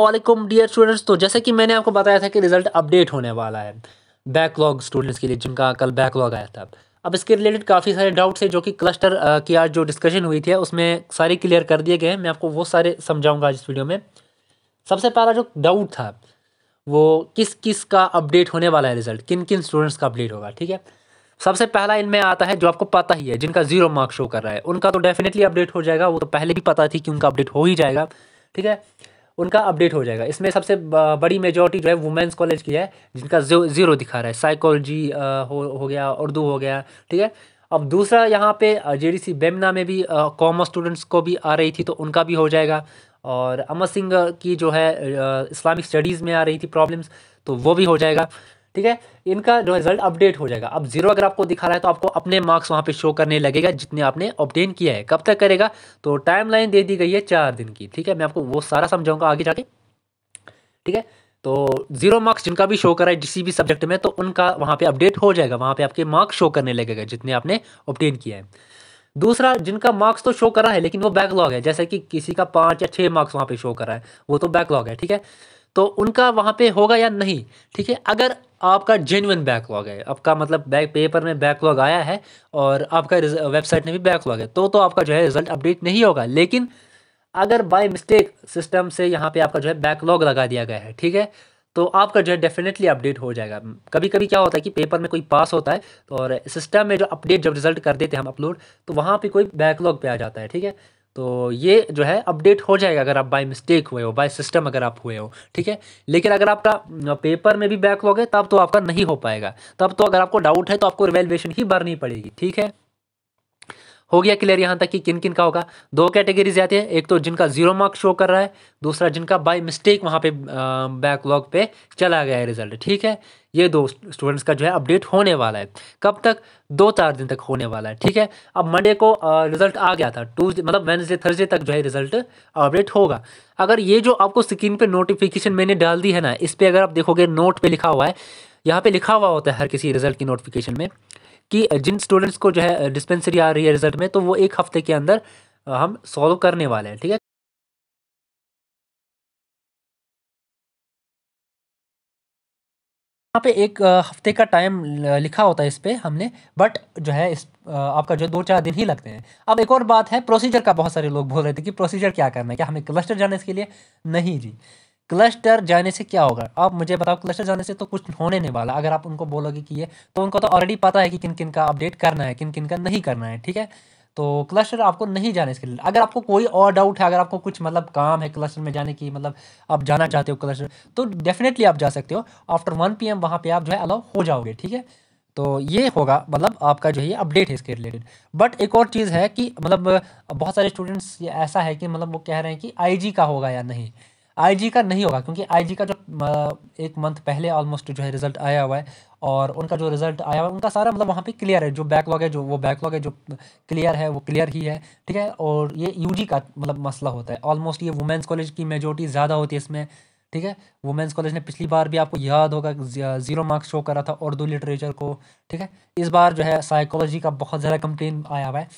वालेकुम dear students तो जैसे कि मैंने आपको बताया था कि रिजल्ट अपडेट होने वाला है बैकलॉग स्टूडेंट्स के लिए जिनका कल बैकलॉग आया था अब इसके रिलेटेड काफ़ी सारे डाउट्स हैं जो कि क्लस्टर की आज जो डिस्कशन हुई थी उसमें सारे क्लियर कर दिए गए हैं मैं आपको वो सारे समझाऊंगा आज इस वीडियो में सबसे पहला जो डाउट था वो किस किस का अपडेट होने वाला है रिजल्ट किन किन स्टूडेंट्स का अपडेट होगा ठीक है सबसे पहला इनमें आता है जो आपको पता ही है जिनका जीरो मार्क्स शो कर रहा है उनका तो डेफिनेटली अपडेट हो जाएगा वो तो पहले भी पता थी कि उनका अपडेट हो ही जाएगा ठीक है उनका अपडेट हो जाएगा इसमें सबसे बड़ी मेजोरिटी जो है वुमेंस कॉलेज की है जिनका ज़ीरो दिखा रहा है साइकोलॉजी हो हो गया उर्दू हो गया ठीक है अब दूसरा यहाँ पे सी बेमना में भी कॉमर्स स्टूडेंट्स को भी आ रही थी तो उनका भी हो जाएगा और अमर सिंह की जो है इस्लामिक स्टडीज़ में आ रही थी प्रॉब्लम्स तो वो भी हो जाएगा ठीक है इनका रिजल्ट अपडेट हो जाएगा अब जीरो अगर आपको दिखा रहा है तो आपको अपने मार्क्स वहां पे शो करने लगेगा जितने आपने ऑप्टेन किया है कब तक करेगा तो टाइमलाइन दे दी गई है चार दिन की ठीक है मैं आपको वो सारा समझाऊंगा आगे जाके ठीक है तो जीरो मार्क्स जिनका भी शो करा है किसी भी सब्जेक्ट में तो उनका वहां पर अपडेट हो जाएगा वहां पर आपके मार्क्स शो करने लगेगा जितने आपने ऑप्टेन किया है दूसरा जिनका मार्क्स तो शो करा है लेकिन वो बैकलॉग है जैसे कि किसी का पांच या छह मार्क्स वहां पर शो करा है वो तो बैकलॉग है ठीक है तो उनका वहाँ पे होगा या नहीं ठीक है अगर आपका जेन्यन बैकलॉग है आपका मतलब बैक पेपर में बैकलॉग आया है और आपका वेबसाइट में भी बैकलॉग है तो तो आपका जो है रिजल्ट अपडेट नहीं होगा लेकिन अगर बाय मिस्टेक सिस्टम से यहाँ पे आपका जो है बैकलॉग लगा दिया गया है ठीक है तो आपका जो है डेफिनेटली अपडेट हो जाएगा कभी कभी क्या होता है कि पेपर में कोई पास होता है और सिस्टम में जो अपडेट जब रिजल्ट कर देते हैं हम अपलोड तो वहाँ पे कोई बैकलॉग पे आ जाता है ठीक है तो ये जो है अपडेट हो जाएगा अगर आप बाय मिस्टेक हुए हो बाय सिस्टम अगर आप हुए हो ठीक है लेकिन अगर आपका पेपर में भी बैक हो गए तब तो आपका नहीं हो पाएगा तब तो अगर आपको डाउट है तो आपको रिवेल्युएशन ही भरनी पड़ेगी ठीक है हो गया क्लियर यहाँ तक कि किन किन का होगा दो कैटेगरीज आती है एक तो जिनका जीरो मार्क्स शो कर रहा है दूसरा जिनका बाय मिस्टेक वहाँ पे बैकलॉग पे चला गया है रिजल्ट ठीक है ये दो स्टूडेंट्स का जो है अपडेट होने वाला है कब तक दो चार दिन तक होने वाला है ठीक है अब मंडे को रिजल्ट आ गया था टूजडे मतलब वेनजडे थर्सडे तक जो है रिजल्ट अपडेट होगा अगर ये जो आपको स्क्रीन पर नोटिफिकेशन मैंने डाल दी है ना इस पर अगर आप देखोगे नोट पर लिखा हुआ है यहाँ पर लिखा हुआ होता है हर किसी रिजल्ट की नोटिफिकेशन में कि जिन स्टूडेंट्स को जो है डिस्पेंसरी आ रही है रिजल्ट में तो वो एक हफ्ते के अंदर हम सॉल्व करने वाले हैं ठीक है यहाँ पे एक हफ्ते का टाइम लिखा होता है इस पर हमने बट जो है इस आपका जो दो चार दिन ही लगते हैं अब एक और बात है प्रोसीजर का बहुत सारे लोग बोल रहे थे कि प्रोसीजर क्या करना है क्या हमें क्लस्टर जाने के लिए नहीं जी क्लस्टर जाने से क्या होगा आप मुझे बताओ क्लस्टर जाने से तो कुछ होने नहीं वाला अगर आप उनको बोलोगे कि ये तो उनको तो ऑलरेडी पता है कि किन किन का अपडेट करना है किन किन का नहीं करना है ठीक है तो क्लस्टर आपको नहीं जाने इसके लिए अगर आपको कोई और डाउट है अगर आपको कुछ मतलब काम है क्लस्टर में जाने की मतलब आप जाना चाहते हो क्लस्टर तो डेफिनेटली आप जा सकते हो आफ्टर वन पी एम वहाँ पर आप जो है अलाउ हो जाओगे ठीक है तो ये होगा मतलब आपका जो है ये अपडेट है इसके रिलेटेड बट एक और चीज़ है कि मतलब बहुत सारे स्टूडेंट्स ऐसा है कि मतलब वो कह रहे हैं कि जी का होगा या नहीं आईजी का नहीं होगा क्योंकि आईजी का जो एक मंथ पहले ऑलमोस्ट जो है रिजल्ट आया हुआ है और उनका जो रिजल्ट आया हुआ है उनका सारा मतलब वहाँ पे क्लियर है जो बैकलॉग है जो वो बैकलॉग है जो क्लियर है वो क्लियर ही है ठीक है और ये यूजी का मतलब मसला होता है ऑलमोस्ट ये वुमेंस कॉलेज की मेजोरिटी ज़्यादा होती है इसमें ठीक है वुमेंस कॉलेज ने पिछली बार भी आपको याद होगा जीरो मार्क्स शो करा था उर्दू लिटरेचर को ठीक है इस बार जो है साइकोलॉजी का बहुत ज़्यादा कंप्लेन आया हुआ है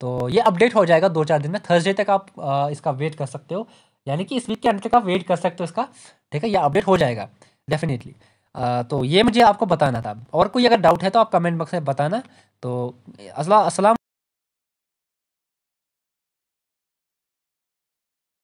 तो ये अपडेट हो जाएगा दो चार दिन में थर्सडे तक आप इसका वेट कर सकते हो यानी कि इस वीक के अंत तक आप वेट कर सकते हो इसका ठीक है यह अपडेट हो जाएगा डेफिनेटली तो ये मुझे आपको बताना था और कोई अगर डाउट है तो आप कमेंट बॉक्स में बताना तो असला असलम